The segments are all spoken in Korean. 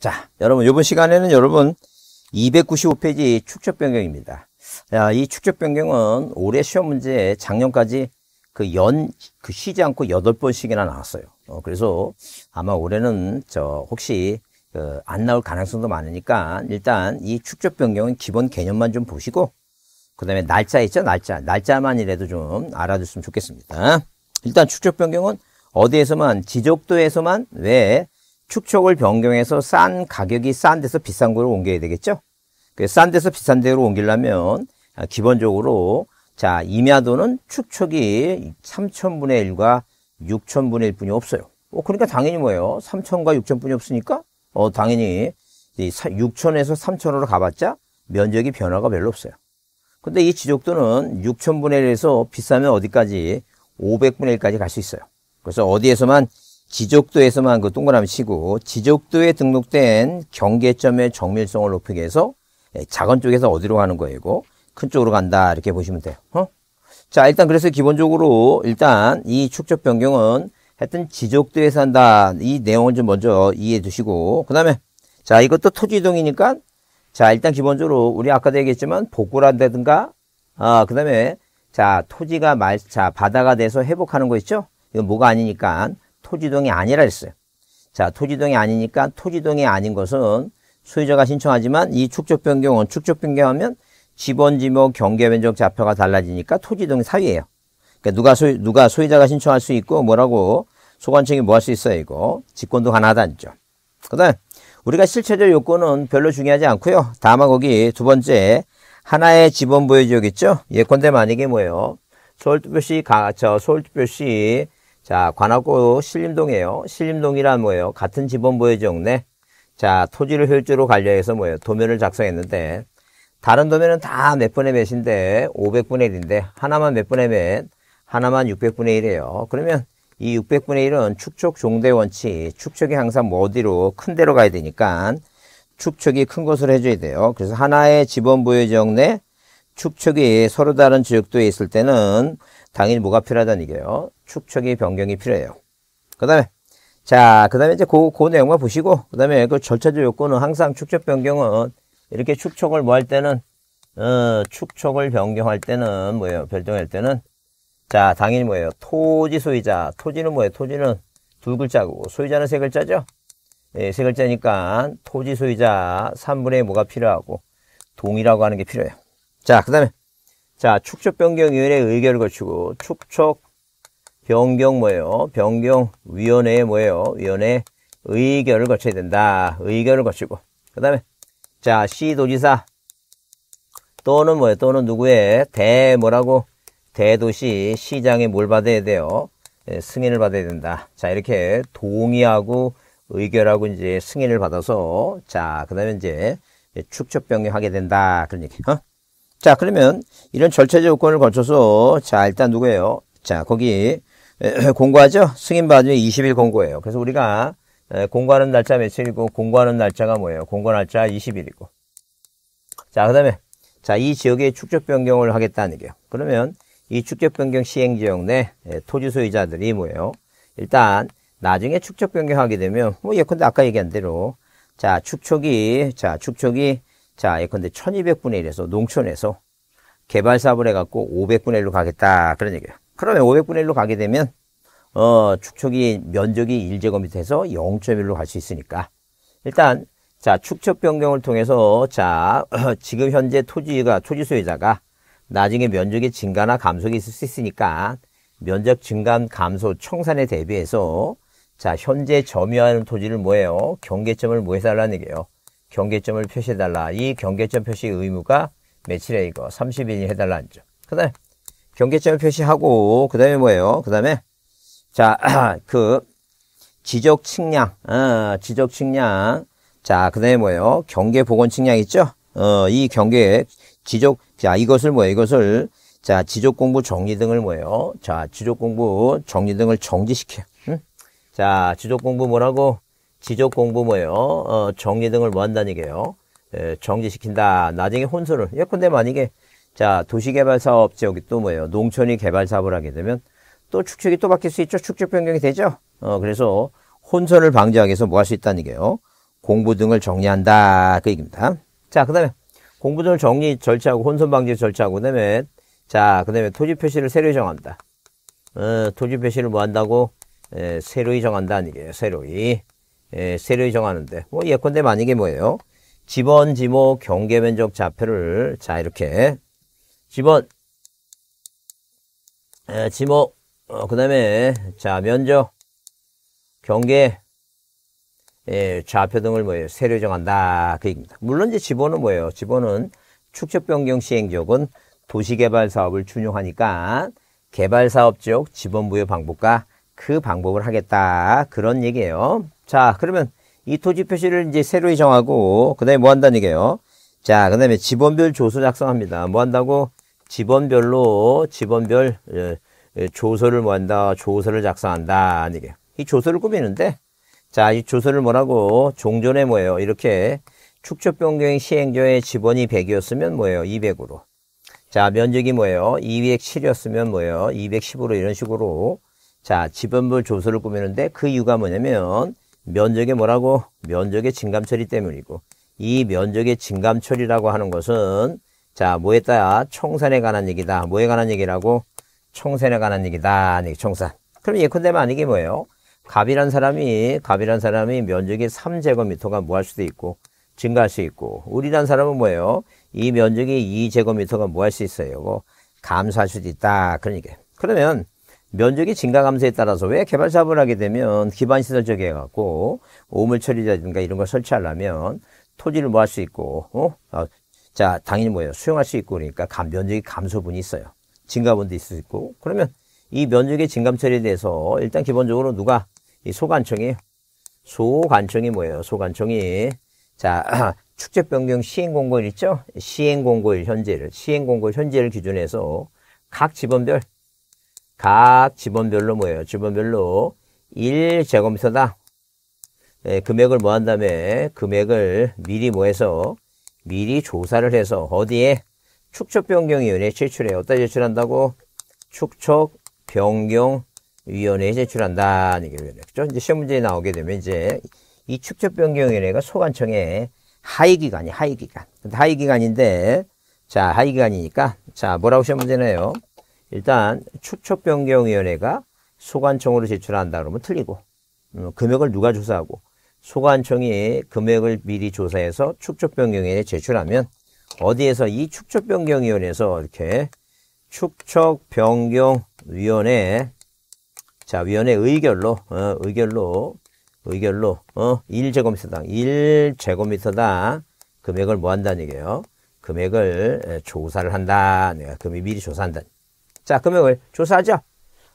자, 여러분 이번 시간에는 여러분 295페이지 축적 변경입니다. 야, 이 축적 변경은 올해 시험 문제에 작년까지 그 연, 그 쉬지 않고 8번씩이나 나왔어요. 어, 그래서 아마 올해는 저 혹시 그 안 나올 가능성도 많으니까 일단 이 축적 변경은 기본 개념만 좀 보시고 그 다음에 날짜 있죠? 날짜. 날짜만이라도 좀 알아줬으면 좋겠습니다. 일단 축적 변경은 어디에서만, 지적도에서만 왜 축척을 변경해서 싼 가격이 싼 데서 비싼 거로 옮겨야 되겠죠. 그 싼 데서 비싼 데로 옮기려면 아, 기본적으로 자 임야도는 축척이 3천분의 1과 6천분의 1뿐이 없어요. 어, 그러니까 당연히 뭐예요? 3천과 6천뿐이 없으니까 어, 당연히 6천에서 3천으로 가봤자 면적이 변화가 별로 없어요. 근데 이 지적도는 6천분의 1에서 비싸면 어디까지 500분의 1까지 갈 수 있어요. 그래서 어디에서만 지적도에서만 그 동그라미 치고 지적도에 등록된 경계점의 정밀성을 높이기 위해서 예, 작은 쪽에서 어디로 가는 거이고 큰 쪽으로 간다 이렇게 보시면 돼요. 어? 자 일단 그래서 기본적으로 일단 이 축적 변경은 하여튼 지적도에서 한다 이 내용을 좀 먼저 이해해 두시고 그 다음에 자 이것도 토지이동이니까 자 일단 기본적으로 우리 아까도 얘기했지만 복구라든가 아그 다음에 자 토지가 말자 바다가 돼서 회복하는 거 있죠 이건 뭐가 아니니까 토지동이 아니라 했어요. 자, 토지동이 아니니까 토지동이 아닌 것은 소유자가 신청하지만 이 축적 변경은 축적 변경하면 지번 지목 경계 면적 좌표가 달라지니까 토지동 사유예요. 그러니까 누가 소유 누가 소유자가 신청할 수 있고 뭐라고 소관청이 뭐 할 수 있어요, 이거. 직권도 하나다 죠 그다음 우리가 실체적 요건은 별로 중요하지 않고요. 다만 거기 두 번째 하나의 지번 보유 지역 있죠. 예컨대 만약에 뭐예요? 서울특별시 가, 저 서울특별시 자, 관악구 신림동이에요. 신림동이란 뭐예요? 같은 지번보의 정내. 네. 자, 토지를 효율적으로 관리해서 뭐예요? 도면을 작성했는데 다른 도면은 다 몇 분의 몇인데 500분의 1인데 하나만 몇 분의 몇? 하나만 600분의 1이에요. 그러면 이 600분의 1은 축척 종대 원칙. 축척이 항상 뭐 어디로 큰 데로 가야 되니까 축척이 큰 것으로 해줘야 돼요. 그래서 하나의 지번부의 지역 내 네. 축척이 서로 다른 지역도에 있을 때는 당연히 뭐가 필요하다는 얘기예요. 축척의 변경이 필요해요. 그 다음에 자, 그 다음에 이제 그, 그 내용만 보시고, 그 다음에 그 절차적 요건은 항상 축척 변경은 이렇게 축척을 뭐 할 때는, 어, 축척을 변경할 때는 뭐예요? 별정할 때는, 자, 당연히 뭐예요? 토지 소유자. 토지는 뭐예요? 토지는 두 글자고, 소유자는 세 글자죠? 예, 세 글자니까 토지 소유자 3분의 뭐가 필요하고, 동의라고 하는 게 필요해요. 자, 그 다음에, 자, 축척 변경위원회 의결을 거치고, 축척 변경 뭐예요? 변경위원회 뭐예요? 위원회 의결을 거쳐야 된다. 의결을 거치고. 그 다음에, 자, 시 도지사. 또는 뭐예요? 또는 누구의 대 뭐라고? 대도시 시장에 뭘 받아야 돼요? 예, 승인을 받아야 된다. 자, 이렇게 동의하고 의결하고 이제 승인을 받아서 자, 그 다음에 이제 축적 변경하게 된다. 그런 얘기. 어? 자, 그러면 이런 절차 조건을 거쳐서 자, 일단 누구예요? 자, 거기 공고하죠? 승인 받은 20일 공고예요. 그래서 우리가 공고하는 날짜 며칠이고 공고하는 날짜가 뭐예요? 공고 날짜 20일이고. 자, 그다음에 자, 이 지역의 축적 변경을 하겠다는 게요. 그러면 이 축적 변경 시행 지역 내 토지 소유자들이 뭐예요? 일단 나중에 축적 변경하게 되면 뭐 예컨대 아까 얘기한 대로 자, 축촉이 자, 축촉이 자, 예컨대 1200분의 1에서 농촌에서 개발 사업을 해 갖고 500분의 1로 가겠다. 그런 얘기예요. 그러면 500분의 1로 가게 되면 어, 축척이 면적이 1제곱미터에서 0.1로 갈 수 있으니까 일단 자 축척 변경을 통해서 자 지금 현재 토지가 토지 소유자가 나중에 면적의 증가나 감소가 있을 수 있으니까 면적 증가 감소 청산에 대비해서 자 현재 점유하는 토지를 뭐예요 경계점을 뭐 해달라는 얘기예요 경계점을 표시해달라 이 경계점 표시 의무가 며칠에 이거 30일이 해달라는 점그 다음에 경계점을 표시하고 그 다음에 뭐예요? 그 다음에 자그 지적 측량 아, 지적 측량 자그 다음에 뭐예요? 경계 복원 측량 있죠? 어, 이 경계 지적 자 이것을 뭐예요? 이것을 자 지적 공부 정리 등을 뭐예요? 자 지적 공부 정리 등을 정지시켜. 응? 자 지적 공부 뭐라고? 지적 공부 뭐예요? 어, 정리 등을 뭐 한다는 얘기예요? 에, 예, 정지시킨다. 나중에 혼수를 예컨대 만약에 자, 도시개발사업 지역이 또 뭐예요? 농촌이 개발사업을 하게 되면 또축적이또 바뀔 수 있죠? 축적 변경이 되죠? 어, 그래서 혼선을 방지하기 위해서 뭐 할 수 있다는 얘기예요. 공부 등을 정리한다. 그 얘기입니다. 자, 그 다음에 공부 등을 정리 절차하고 혼선 방지 절차하고 그 다음에 자, 그 다음에 토지 표시를 새로 정합니다. 어, 토지 표시를 뭐 한다고? 에, 예, 새로이 정한다는 얘기예요. 새로이. 에, 예, 새로이 정하는데. 뭐 예컨대 만약에 뭐예요? 집원, 지목, 경계 면적 좌표를 자, 이렇게 지번 에, 지목, 어, 그 다음에, 자, 면적, 경계, 예, 좌표 등을 뭐예요? 세로 정한다. 그 얘기입니다. 물론 이제 집원은 뭐예요? 지번은 축적 변경 시행적은 도시개발 사업을 준용하니까 개발 사업 지역 지번 부여 방법과 그 방법을 하겠다. 그런 얘기예요. 자, 그러면 이 토지 표시를 이제 세로에 정하고 그다음에 뭐 한다는 얘기예요? 자, 그다음에 지번별 조서 작성합니다. 뭐 한다고? 지번별로지번별 예, 예, 조서를 모한다 조서를 작성한다 이게 이 조서를 꾸미는데 자 이 조서를 뭐라고 종전에 뭐예요 이렇게 축적 변경 시행조의 지번이 100이었으면 뭐예요 200으로 자 면적이 뭐예요 207이었으면 뭐예요 210으로 이런 식으로 자지번별 조서를 꾸미는데 그 이유가 뭐냐면 면적의 뭐라고 면적의 증감 처리 때문이고 이 면적의 증감 처리라고 하는 것은 자, 뭐에 따라 총선에 관한 얘기다. 뭐에 관한 얘기라고? 총선에 관한 얘기다. 아니, 총선. 그럼 예컨대만 이게 뭐예요? 갑이란 사람이, 갑이란 사람이 면적이 3제곱미터가 뭐 할 수도 있고, 증가할 수 있고, 우리란 사람은 뭐예요? 이 면적이 2제곱미터가 뭐 할 수 있어요? 뭐 감소할 수도 있다. 그러니까. 그러면, 면적이 증가 감소에 따라서 왜 개발 사업을 하게 되면 기반시설 적에 해갖고 오물 처리라든가 이런 걸 설치하려면 토지를 뭐 할 수 있고 어? 어 자, 당연히 뭐예요? 수용할 수 있고 그러니까 감, 면적이 감소분이 있어요. 증가분도 있을 수 있고. 그러면 이 면적의 증감 처리에 대해서 일단 기본적으로 누가 이 소관청이 소관청이 뭐예요? 소관청이 자, 축적 변경 시행 공고일 있죠? 시행 공고일 현재를 시행 공고일 현재를 기준해서 각 지번별 각 지번별로 뭐예요? 지번별로 1제곱미터다. 예, 금액을 뭐 한 다음에 금액을 미리 뭐해서 미리 조사를 해서 어디에 축척변경위원회에 제출해요. 어디다 제출한다고? 축척변경위원회에 제출한다는 게 그렇죠. 이제 시험 문제에 나오게 되면 이제 이 축척변경위원회가 소관청의 하위기관이 하위기관. 하위기관인데 자 하위기관이니까 자 뭐라고 시험 문제네요. 일단 축척변경위원회가 소관청으로 제출한다 그러면 틀리고 음, 금액을 누가 조사하고 소관청이 금액을 미리 조사해서 축적변경위원회에 제출하면 어디에서 이 축적변경위원회에서 이렇게 축적변경위원회 자 위원회 의결로 어, 의결로 의결로 어, 1제곱미터당 1제곱미터당 금액을 뭐 한다는 얘기예요? 금액을 조사를 한다. 내가 금액 미리 조사한다. 자, 금액을 조사하죠.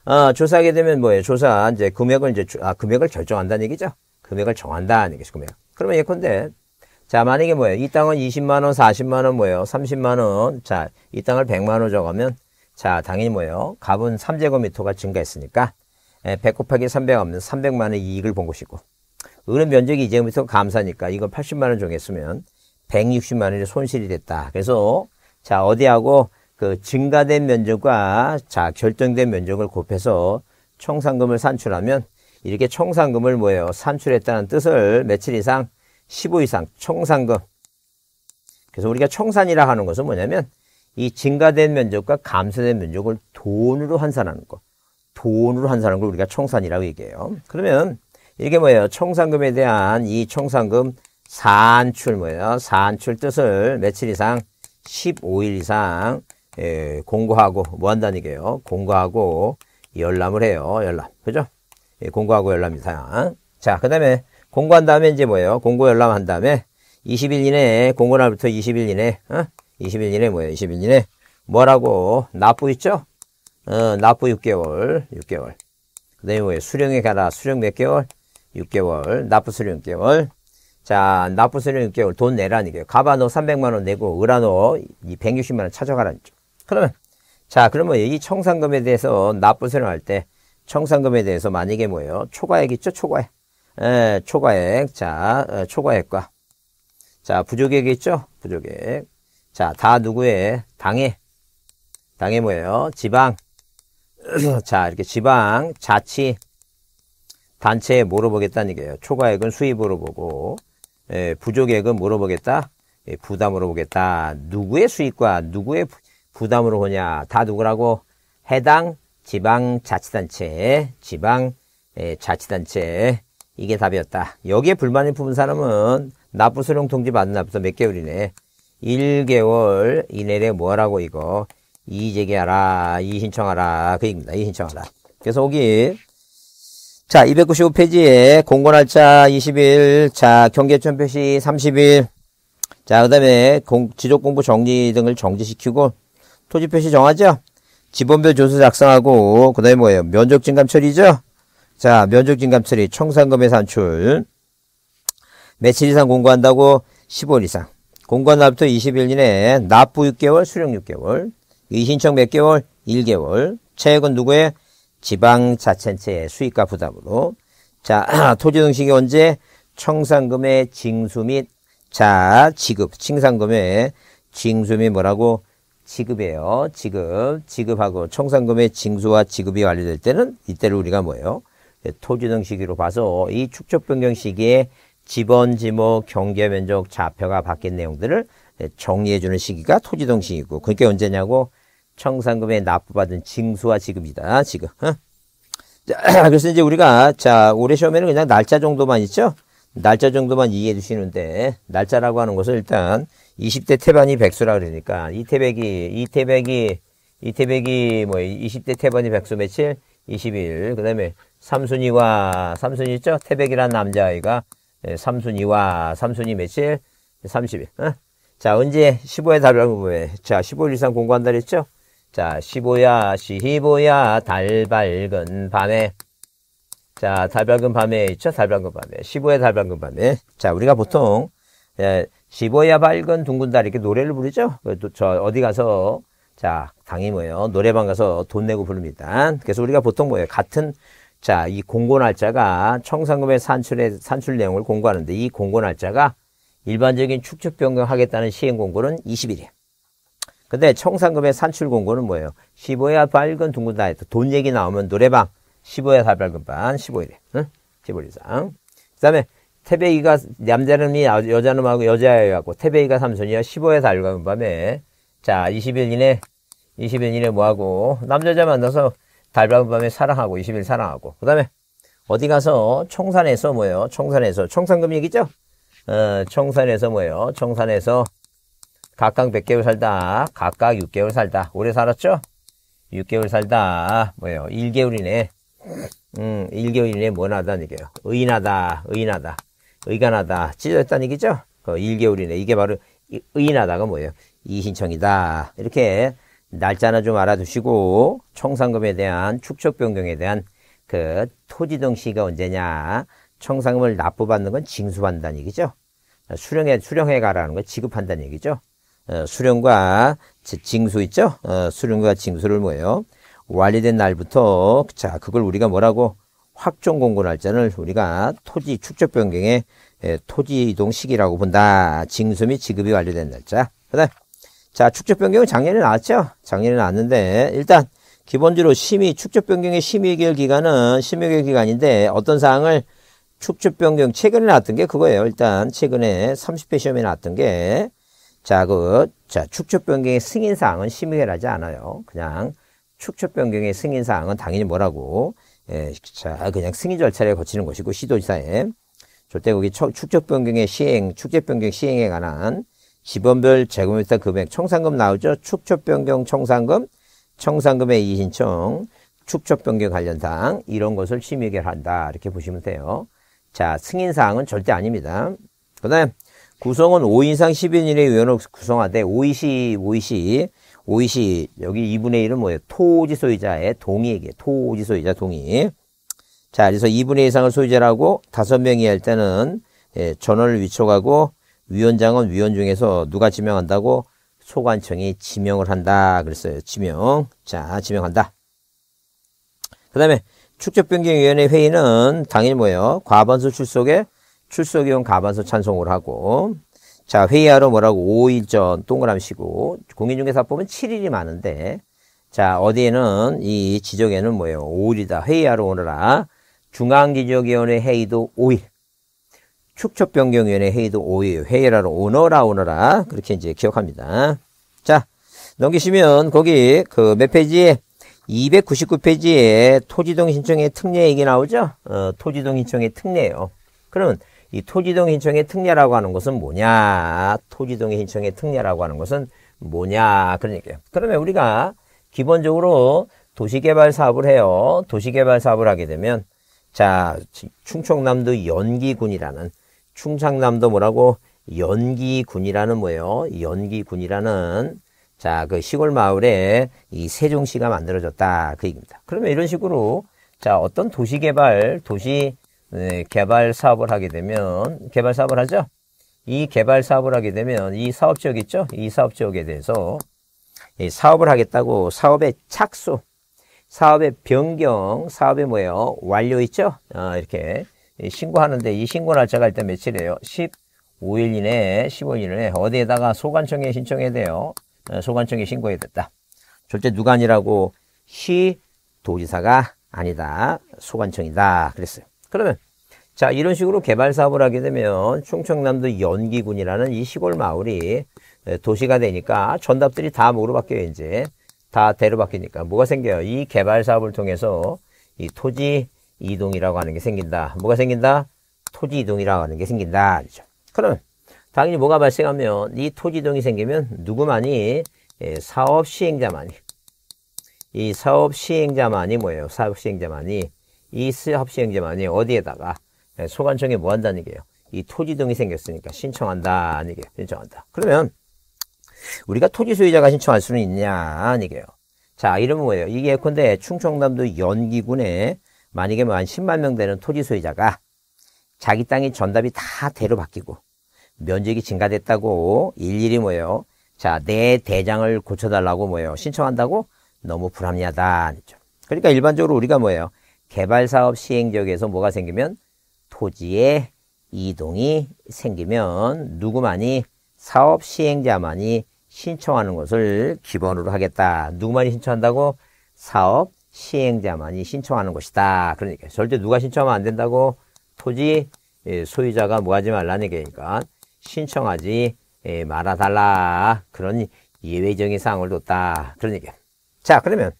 어, 조사하게 되면 뭐예요? 조사 이제 금액을 이제 아 금액을 결정한다는 얘기죠. 금액을 정한다는 것이 금액. 그러면 예컨대 자 만약에 뭐예요? 이 땅은 20만원, 40만원 뭐예요? 30만원 자이 땅을 100만원 정하면 자 당연히 뭐예요? 값은 3제곱미터가 증가했으니까 100 예, 곱하기 300 하면 300만원 이익을 본 것이고 은은 면적이 2제곱미터 감사니까 이걸 80만원 정했으면 160만원의 손실이 됐다. 그래서 자 어디하고 그 증가된 면적과 자 결정된 면적을 곱해서 총상금을 산출하면 이렇게 총상금을 뭐예요? 산출했다는 뜻을 며칠 이상 15 이상 총상금. 그래서 우리가 총산이라 하는 것은 뭐냐면 이 증가된 면적과 감소된 면적을 돈으로 환산하는 것. 돈으로 환산하는 걸 우리가 총산이라고 얘기해요. 그러면 이게 뭐예요? 총상금에 대한 이 총상금 산출 뭐예요? 산출 뜻을 며칠 이상 15일 이상 예, 공고하고 뭐 한다는 얘기예요? 공고하고 열람을 해요. 열람. 그죠? 예, 공고하고 열람 이상. 자, 그 다음에 공고한 다음에 이제 뭐예요? 공고 열람한 다음에 20일 이내에 공고날부터 20일 이내, 에 어? 20일 이내 에 뭐예요? 20일 이내 에 뭐라고 납부 있죠? 어, 납부 6개월, 6개월. 그 다음에 뭐예요? 수령에 가라. 수령 몇 개월? 6개월. 납부 수령 6개월. 자, 납부 수령 6개월 돈 내라니까요. 가바노 300만원 내고, 의라노 160만원 찾아가라니죠. 그러면, 자, 그러면 이 청산금에 대해서 납부 수령할 때, 청산금에 대해서 만약에 뭐예요? 초과액 있죠? 초과액. 에, 예, 초과액. 자, 에, 어, 초과액과. 자, 부족액 있죠? 부족액. 자, 다 누구의? 당의. 당의 뭐예요? 지방. 자, 이렇게 지방, 자치, 단체에 물어 보겠다는 얘기예요. 초과액은 수입으로 보고, 에, 예, 부족액은 물어 보겠다? 에, 예, 부담으로 보겠다. 누구의 수입과 누구의 부담으로 보냐? 다 누구라고? 해당 지방자치단체, 지방자치단체 예, 이게 답이었다. 여기에 불만을 품은 사람은 납부 수령 통지 받는 납부터 몇 개월이네. 1개월 이내에 뭐라고 이거 이 제기하라, 이 신청하라 그 얘기입니다. 이 신청하라. 그래서 여기 자 295페이지에 공고날짜 20일, 자 경계천 표시 30일, 자그 다음에 지적공부 정리 등을 정지시키고 토지 표시 정하죠. 지번별 조서 작성하고 그 다음에 뭐예요? 면적 증감 처리죠? 자 면적 증감 처리 청산금의 산출 며칠 이상 공고한다고 15일 이상 공고한 날부터 20일 이내 에 납부 6개월 수령 6개월 이신청 몇 개월? 1개월 차액은 누구의? 지방 자치단체의 수익과 부담으로 자 토지 등식이 언제? 청산금의 징수 및 자 지급 칭산금의 징수 및 뭐라고? 지급이에요. 지급. 지급하고 청산금의 징수와 지급이 완료될 때는 이때를 우리가 뭐예요? 토지 등 시기로 봐서 이 축적 변경 시기에 지번, 지목, 경계 면적, 좌표가 바뀐 내용들을 정리해주는 시기가 토지 등 시기고 그게 언제냐고 청산금의 납부받은 징수와 지급이다. 지금. 그래서 이제 우리가 자 올해 시험에는 그냥 날짜 정도만 있죠. 날짜 정도만 이해해 주시는데 날짜라고 하는 것은 일단 20대 태반이 백수라 그러니까 이태백이 이태백이 이태백이 뭐 20대 태반이 백수 며칠 20일 그다음에 삼순이와 삼순이 있죠 태백이란 남자아이가 예, 삼순이와 삼순이 며칠 30일 어? 자 언제 15에 달이라고 보면 자 15일 이상 공부한다 그랬죠 자 15야 15야 달 밝은 밤에 자, 달밝은 밤에 있죠? 달밝은 밤에. 15의 달밝은 밤에. 자, 우리가 보통, 예, 집어야 밝은 둥근 달 이렇게 노래를 부르죠. 그 저 어디 가서 자 당이 뭐예요? 노래방 가서 돈 내고 부릅니다. 그래서 우리가 보통 뭐예요? 같은 자 이 공고 날짜가 청산금의 산출의 산출 내용을 공고하는데 이 공고 날짜가 일반적인 축적 변경하겠다는 시행 공고는 20일이에요. 근데 청산금의 산출 공고는 뭐예요? 15야 밝은 둥근 달에서 돈 얘기 나오면 노래방 15야 밝은 밤 15일에 응? 15일 이상. 그 다음에 태백이가 남자놈이 여자놈하고 여자애하고 태백이가 삼촌이야 15에 달가은 그 밤에 자 20일 이내 20일 이내 뭐하고 남자자 만나서 달밤은 그 밤에 사랑하고 20일 사랑하고 그 다음에 어디 가서 총산에서 뭐예요 총산에서총산금리이죠 어, 총산에서 뭐예요 총산에서 각각 몇 개월 살다 각각 6개월 살다 오래 살았죠 6개월 살다 뭐예요 1개월 이내 음, 1개월 이내에 뭐 나다는 얘기예요. 의인하다, 의인하다. 의간하다 찢어졌다는 얘기죠. 그 1개월 이네 이게 바로 의인하다가 뭐예요? 이신청이다. 이렇게 날짜나 좀 알아두시고 청산금에 대한 축적 변경에 대한 그 토지등 시기가 언제냐 청산금을 납부받는 건징수한다는 얘기죠. 수령해 수령해 가라는 건 지급한다는 얘기죠. 어, 수령과 징수 있죠. 어, 수령과 징수를 뭐예요? 완료된 날부터 자 그걸 우리가 뭐라고 확정 공고 날짜는 우리가 토지 축적 변경의 예, 토지 이동 시기라고 본다. 징수 및 지급이 완료된 날짜. 그다음 자 축적 변경은 작년에 나왔죠. 작년에 나왔는데 일단 기본적으로 심의 축적 변경의 심의 개 기간은 심의 개 기간인데 어떤 사항을 축적 변경 최근에 나왔던 게 그거예요. 일단 최근에 30회 시험에 나왔던 게 자, 그, 자, 축적 변경의 승인사항은 심의를 하지 않아요. 그냥 축적 변경의 승인사항은 당연히 뭐라고 예, 자, 그냥 승인 절차를 거치는 것이고 시도지사의 절대국이 축적 변경의 시행, 축제 변경 시행에 관한 지번별 재고물상 금액 청산금 나오죠. 축적 변경 청산금, 청산금의 이신청, 축적 변경 관련 사항 이런 것을 심의 결한다 이렇게 보시면 돼요. 자, 승인 사항은 절대 아닙니다. 그다음 구성은 5인 상 10인 이내 위원을 구성하되 5이시 5이시 오이시 여기 2분의 1은 뭐예요? 토지 소유자의 동의에게 토지 소유자 동의. 자, 그래서 2분의 이상을 소유자라고 5명 이할 때는 예, 전원을 위촉하고 위원장은 위원 중에서 누가 지명한다고 소관청이 지명을 한다 그랬어요. 지명. 자, 지명한다. 그다음에 축적변경위원회 회의는 당일 뭐예요? 과반수 출석에 출석이용 과반수 찬송을 하고 자, 회의하러 뭐라고 5일 전 동그라미 치고 공인중개사 법은 7일이 많은데 자, 어디에는 이 지적에는 뭐예요? 5일이다. 회의하러 오느라 중앙지적위원회 회의도 5일. 축척변경위원회 회의도 5일. 회의하러 오너라 오너라 그렇게 이제 기억합니다. 자, 넘기시면 거기 그 몇 페이지에 299페이지에 토지동 신청의 특례 얘기 나오죠? 어, 토지동 신청의 특례예요. 그러면 이 토지동 신청의 특례라고 하는 것은 뭐냐? 토지동 의 신청의 특례라고 하는 것은 뭐냐? 그러니까요 그러면 우리가 기본적으로 도시개발 사업을 해요. 도시개발 사업을 하게 되면 자 충청남도 연기군이라는 충청남도 뭐라고 연기군이라는 뭐예요? 연기군이라는 자그 시골 마을에 이 세종시가 만들어졌다 그 얘기입니다. 그러면 이런 식으로 자 어떤 도시개발 도시 네, 개발 사업을 하게 되면 개발 사업을 하죠. 이 개발 사업을 하게 되면 이 사업 지역 있죠. 이 사업 지역에 대해서 사업을 하겠다고 사업의 착수, 사업의 변경, 사업의 뭐예요? 완료 있죠. 아, 이렇게 신고하는데 이 신고 날짜가 일단 며칠이에요? 15일 이내, 15일 이내 어디에다가 소관청에 신청해야 돼요. 아, 소관청에 신고해야 됐다. 절대 누가 아니라고 시 도지사가 아니다. 소관청이다. 그랬어요. 그러면 자, 이런 식으로 개발 사업을 하게 되면 충청남도 연기군이라는 이 시골 마을이 예, 도시가 되니까 전답들이 다 뭐로 바뀌어요, 이제. 다 대로 바뀌니까. 뭐가 생겨요? 이 개발 사업을 통해서 이 토지 이동이라고 하는 게 생긴다. 뭐가 생긴다? 토지 이동이라고 하는 게 생긴다. 그럼 렇죠그 당연히 뭐가 발생하면 이 토지 이동이 생기면 누구만이 예, 사업 시행자만이 이 사업 시행자만이 뭐예요? 사업 시행자만이 이 사업 시행자만이 어디에다가 네, 소관청에 뭐 한다는 얘기예요? 이 토지 등이 생겼으니까 신청한다 아니게 신청한다. 그러면 우리가 토지 소유자가 신청할 수는 있냐 아니게요. 자 이러면 뭐예요? 이게 예컨대 충청남도 연기군에 만약에 뭐 만 10만 명 되는 토지 소유자가 자기 땅이 전답이 다 대로 바뀌고 면적이 증가됐다고 일일이 뭐예요? 자, 내 대장을 고쳐달라고 뭐예요? 신청한다고? 너무 불합리하다. 그러니까 일반적으로 우리가 뭐예요? 개발사업 시행 지역에서 뭐가 생기면 토지에 이동이 생기면 누구만이 사업 시행자만이 신청하는 것을 기본으로 하겠다. 누구만이 신청한다고? 사업 시행자만이 신청하는 것이다. 그러니까 절대 누가 신청하면 안 된다고 토지 예, 소유자가 뭐 하지 말라는 얘기니까 신청하지 예, 말아달라. 그런 예외적인 사항을 뒀다. 그런 얘기. 자, 그러면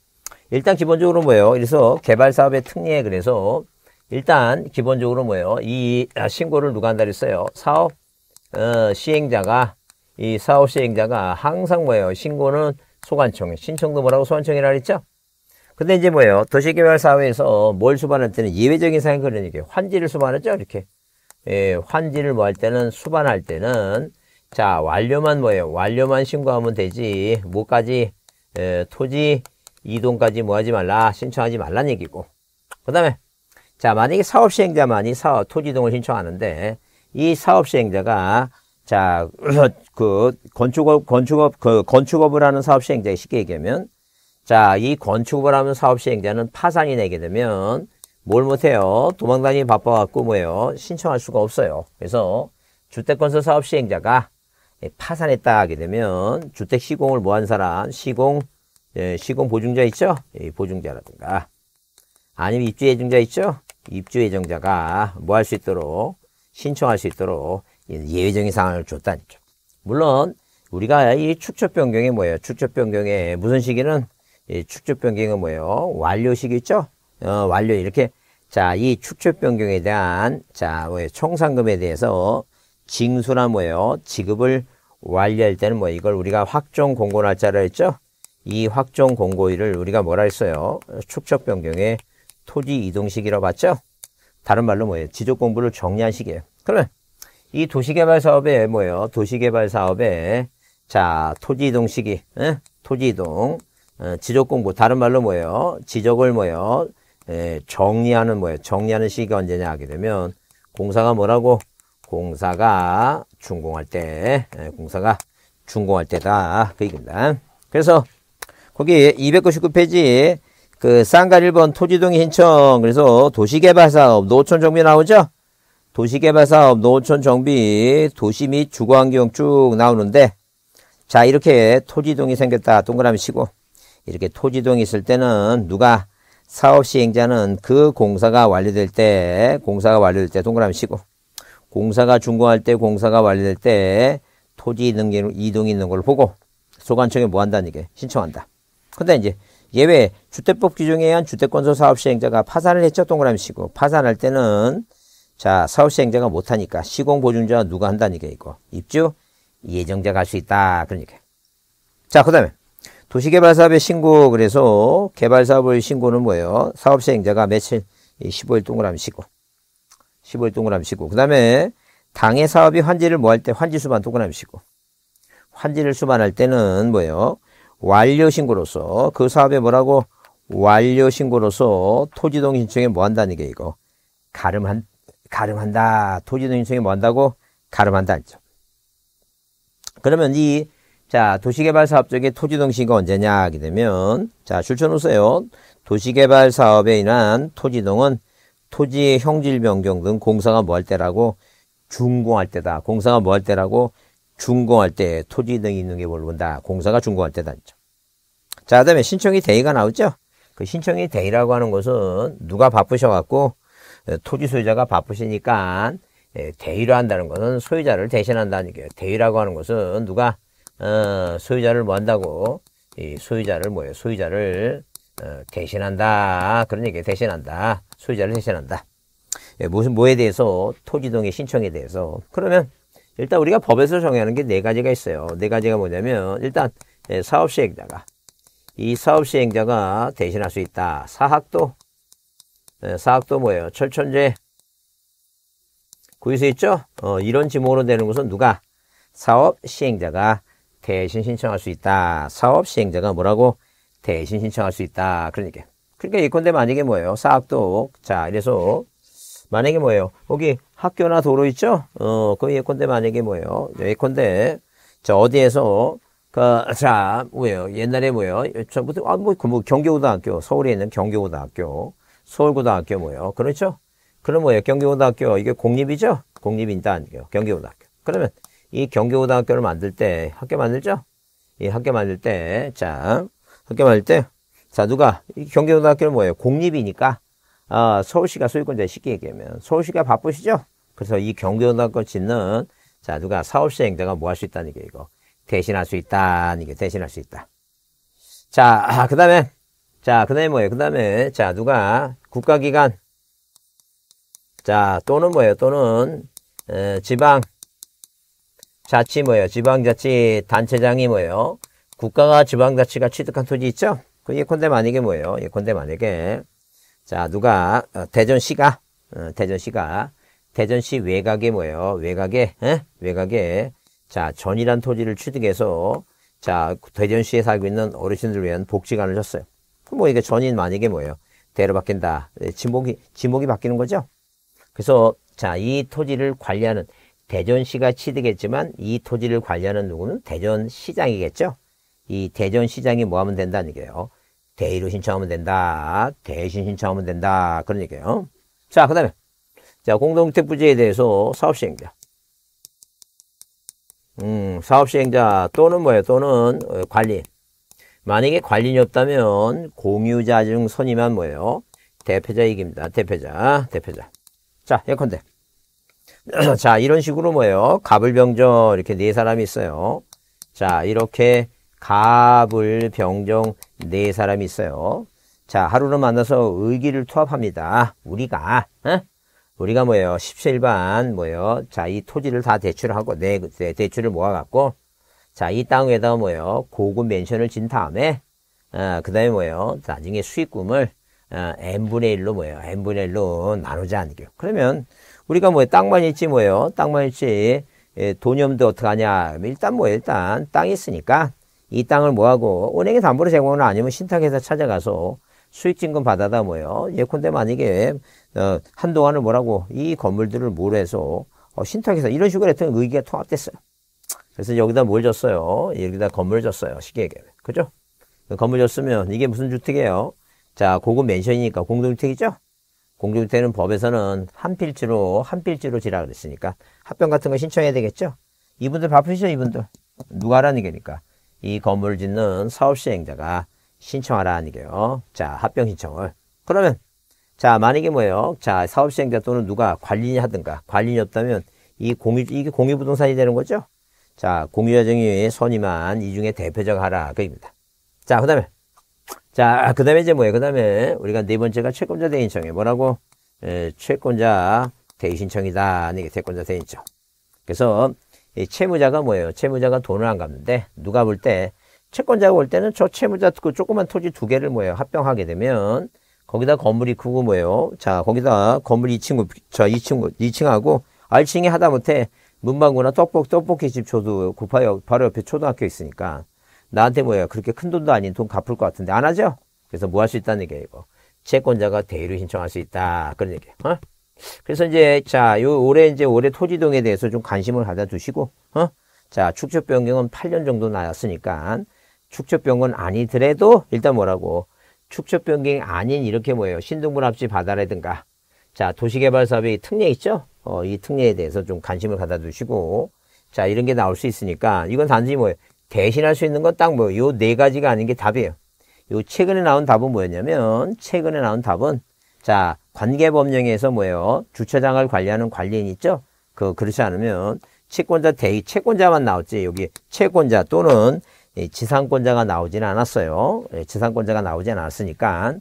일단 기본적으로 뭐예요? 그래서 개발사업의 특례 그래서 일단 기본적으로 뭐예요? 이 아, 신고를 누가 한다 그랬어요? 사업 어, 시행자가 이 사업 시행자가 항상 뭐예요? 신고는 소관청, 에 신청도 뭐라고 소관청이라 그랬죠? 근데 이제 뭐예요? 도시개발 사업에서 뭘 수반할 때는 예외적인 사항이 그런 얘기예 환지를 수반했죠? 이렇게. 예, 환지를 뭐 할 때는 수반할 때는 자, 완료만 뭐예요? 완료만 신고하면 되지. 뭐까지 예, 토지 이동까지 뭐 하지 말라. 신청하지 말란 얘기고. 그다음에 자, 만약에 사업 시행자만이 사업 토지 등을 신청하는데 이 사업 시행자가 자, 그 건축업 건축업 그 건축업을 하는 사업 시행자 쉽게 얘기하면 자, 이 건축업을 하는 사업 시행자는 파산이 내게 되면 뭘 못해요? 도망다니 바빠갖고 뭐예요? 신청할 수가 없어요. 그래서 주택건설 사업 시행자가 예, 파산했다 하게 되면 주택 시공을 뭐 한 사람, 시공, 예, 시공 보증자 있죠? 예, 보증자라든가 아니면 입주예증자 있죠? 입주 예정자가 뭐 할 수 있도록 신청할 수 있도록 예외적인 상황을 줬다니죠 물론 우리가 이 축적 변경이 뭐예요? 축적 변경의 무슨 시기는 이 축적 변경은 뭐예요? 완료 시기 있죠? 어, 완료 이렇게 자 이 축적 변경에 대한 자 뭐예요? 청산금에 대해서 징수나 뭐예요? 지급을 완료할 때는 뭐 이걸 우리가 확정 공고 날짜를 했죠? 이 확정 공고일을 우리가 뭐라 했어요? 축적 변경에 토지 이동식이라고 봤죠? 다른 말로 뭐예요? 지적 공부를 정리한 식이에요. 그러면 이 도시개발 사업에 뭐예요? 도시개발 사업에 자 토지 이동 식이 에? 토지 이동, 어, 지적 공부. 다른 말로 뭐예요? 지적을 뭐예요? 에, 예, 정리하는 뭐예요? 정리하는 시기가 언제냐 하게 되면 공사가 뭐라고? 공사가 준공할 때, 에, 예, 공사가 준공할 때다. 그 얘기입니다. 그래서 거기 299페이지 그 쌍가 1번 토지동의 신청 그래서 도시개발사업 노천 정비 나오죠? 도시개발사업 노천 정비 도시 및 주거환경 쭉 나오는데 자 이렇게 토지동이 생겼다 동그라미 치고 이렇게 토지동이 있을 때는 누가 사업 시행자는 그 공사가 완료될 때 공사가 완료될 때 동그라미 치고 공사가 준공할 때 공사가 완료될 때 토지 이동이 있는 걸 보고 소관청에 뭐 한다는 게 신청한다. 근데 이제 예외 주택법 규정에 의한 주택건설 사업 시행자가 파산을 했죠 동그라미치고 파산할 때는 자 사업 시행자가 못하니까 시공 보증자 누가 한다는 게 있고 입주 예정자가 할 수 있다 그러니까 자그 다음에 도시개발사업의 신고 그래서 개발사업의 신고는 뭐예요 사업 시행자가 며칠 15일 동그라미 치고 15일 동그라미 치고 그 다음에 당해 사업이 환지를 뭐할 때 환지 수반 동그라미 치고 환지를 수반할 때는 뭐예요 완료 신고로서 그 사업에 뭐라고 완료 신고로서 토지등 신청에 뭐 한다는 게 이거 가름한 가름한다 토지등 신청에 뭐 한다고 가름한다 했죠. 그러면 이 자, 도시개발 사업 쪽에 토지등 신고 언제냐 하게 되면 자, 출처 놓으세요. 도시개발 사업에 인한 토지등은 토지의 형질 변경 등 공사가 뭐 할 때라고 준공할 때다. 공사가 뭐 할 때라고 준공할 때 토지 등이 있는 게 물어본다. 공사가 준공할 때다. 단 자, 그 다음에 신청이 대의가 나오죠? 그 신청이 대의라고 하는 것은 누가 바쁘셔갖고 토지 소유자가 바쁘시니까 대의로 한다는 것은 소유자를 대신한다는 얘기예요. 대의라고 하는 것은 누가 어, 소유자를 뭐 한다고 이 소유자를 뭐예요? 소유자를 어, 대신한다. 그런 얘기예요. 대신한다. 소유자를 대신한다. 예, 무슨 뭐에 대해서 토지등의 신청에 대해서 그러면 일단 우리가 법에서 정하는 의게네 가지가 있어요. 네 가지가 뭐냐면 일단 예, 사업 시행자가 이 사업 시행자가 대신할 수 있다. 사학도 예, 사학도 뭐예요? 철천재 구유수 있죠? 어, 이런 지목으로 되는 것은 누가 사업 시행자가 대신 신청할 수 있다. 사업 시행자가 뭐라고 대신 신청할 수 있다. 그러니까 그러니까 이건데 만약에 뭐예요? 사학도 자 이래서 만약에 뭐예요? 여기 학교나 도로 있죠? 어, 그 예컨대 만약에 뭐예요? 예컨대, 저 어디에서, 그, 자, 뭐예요? 옛날에 뭐예요? 전부터, 아, 뭐, 그, 뭐, 경교고등학교, 서울에 있는 경교고등학교, 서울고등학교 뭐예요? 그렇죠? 그럼 뭐예요? 경교고등학교, 이게 공립이죠? 공립인데 아니에요. 경교고등학교. 그러면, 이 경교고등학교를 만들 때, 학교 만들죠? 이 학교 만들 때, 자, 학교 만들 때, 자, 누가, 이 경교고등학교는 뭐예요? 공립이니까, 아, 서울시가 소유권자 쉽게 얘기하면 서울시가 바쁘시죠? 그래서 이 경기도당권 짓는 자 누가 사업시 행자가 뭐 할 수 있다는 게 이거 대신할 수 있다는 게 대신할 수 있다. 자 아, 그다음에 자 그다음에 뭐예요? 그다음에 자 누가 국가기관 자 또는 뭐예요? 또는 에, 지방 자치 뭐예요? 지방자치 단체장이 뭐예요? 국가가 지방자치가 취득한 토지 있죠? 그 예컨대 만약에 뭐예요? 예컨대 만약에 자, 누가, 어, 대전시가, 어, 대전시가, 대전시 외곽에 뭐예요? 외곽에, 에? 외곽에, 자, 전이란 토지를 취득해서, 자, 대전시에 살고 있는 어르신들 위한 복지관을 줬어요. 뭐 이게 전인 만약에 뭐예요? 대로 바뀐다. 예, 지목이, 지목이 바뀌는 거죠? 그래서, 자, 이 토지를 관리하는, 대전시가 취득했지만 이 토지를 관리하는 누구는 대전시장이겠죠? 이 대전시장이 뭐 하면 된다는 얘기예요. 대의로 신청하면 된다. 대신 신청하면 된다. 그런 얘기예요. 자, 그 다음에 자 공동택부제에 대해서 사업시행자 음, 사업시행자 또는 뭐예요? 또는 어, 관리 만약에 관리인이 없다면 공유자 중 선임한 뭐예요? 대표자 얘기입니다. 대표자, 대표자. 자, 예컨대. 자, 이런 식으로 뭐예요? 갑을병정 이렇게 네 사람이 있어요. 자, 이렇게 갑을병정 네 사람이 있어요. 자, 하루를 만나서 의기를 투합합니다. 우리가, 어? 우리가 뭐예요? 17반, 뭐예요? 자, 이 토지를 다 대출하고, 네, 네 대출을 모아갖고, 자, 이땅에다 뭐예요? 고급 멘션을진 다음에, 어, 그 다음에 뭐예요? 나중에 수익금을, 어, n분의 1로 뭐예요? n분의 1로 나누지 않게 그러면, 우리가 뭐예요? 땅만 있지 뭐예요? 땅만 있지, 예, 돈이 없는데 어떡하냐. 일단 뭐예요? 일단, 땅이 있으니까, 이 땅을 뭐하고 은행에 담보를 제공하는 아니면 신탁회사 찾아가서 수익증권 받아다 모요 예컨대 만약에 어, 한동안은 뭐라고 이 건물들을 뭐로 해서 어, 신탁회사 이런 식으로 했던 의기가 통합됐어요. 그래서 여기다 뭘 줬어요? 여기다 건물 줬어요. 쉽게 얘기하면. 그죠? 건물 줬으면 이게 무슨 주택이에요? 자, 고급 맨션이니까 공동주택이죠? 공동주택은 법에서는 한 필지로, 한 필지로 지라 그랬으니까 합병 같은 거 신청해야 되겠죠? 이분들 바쁘시죠, 이분들? 누가 하라는 게니까. 이 건물을 짓는 사업 시행자가 신청하라니 게요. 자, 합병 신청을. 그러면 자, 만약에 뭐예요? 자, 사업 시행자 또는 누가 관리냐 하든가 관리이 없다면 이 공유 이게 공유 부동산이 되는 거죠. 자, 공유여정의 선임한 이 중에 대표자가 하라 그입니다. 자, 그다음에 자, 그다음에 이제 뭐예요? 그다음에 우리가 네 번째가 채권자 대인청이 뭐라고? 에, 예, 채권자 대신청이다. 이게 채권자 대인청. 그래서 이 채무자가 뭐예요? 채무자가 돈을 안 갚는데 누가 볼 때 채권자가 볼 때는 저 채무자 그 조그만 토지 두 개를 뭐예요? 합병하게 되면 거기다 건물이 크고 뭐예요? 자 거기다 건물 2층 저 2층 2층하고 알층이 하다못해 문방구나 떡볶 떡볶이집 저도 구파역 바로 옆에 초등학교 있으니까 나한테 뭐예요? 그렇게 큰 돈도 아닌 돈 갚을 것 같은데 안 하죠? 그래서 뭐 할 수 있다는 얘기예요. 이거. 채권자가 대의를 신청할 수 있다 그런 얘기예요. 어? 그래서 이제 자, 요 올해 이제 올해 토지동에 대해서 좀 관심을 가져 두시고 어? 자, 축적 변경은 8년 정도 나왔으니까 축적 변경 아니더라도 일단 뭐라고 축적 변경이 아닌 이렇게 뭐예요? 신동물 합지 바다라든가 자, 도시개발 사업의 특례 있죠? 어, 이 특례에 대해서 좀 관심을 가져 두시고 자, 이런 게 나올 수 있으니까 이건 단지 뭐예요? 대신할 수 있는 건 딱 뭐예요? 요 네 가지가 아닌 게 답이에요. 요 최근에 나온 답은 뭐였냐면 최근에 나온 답은 자, 관계법령에서 뭐예요? 주차장을 관리하는 관리인 있죠? 그, 그렇지 않으면 채권자 대위 채권자만 나왔지 여기 채권자 또는 지상권자가 나오진 않았어요. 예, 지상권자가 나오진 않았으니까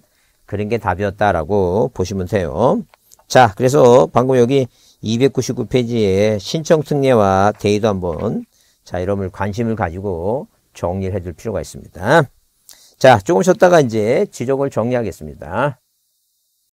그런 게 답이었다라고 보시면 돼요. 자, 그래서 방금 여기 299페이지에 신청 특례와 대위도 한번 자, 이런걸 관심을 가지고 정리를 해줄 필요가 있습니다. 자, 조금 쉬었다가 이제 지적을 정리하겠습니다.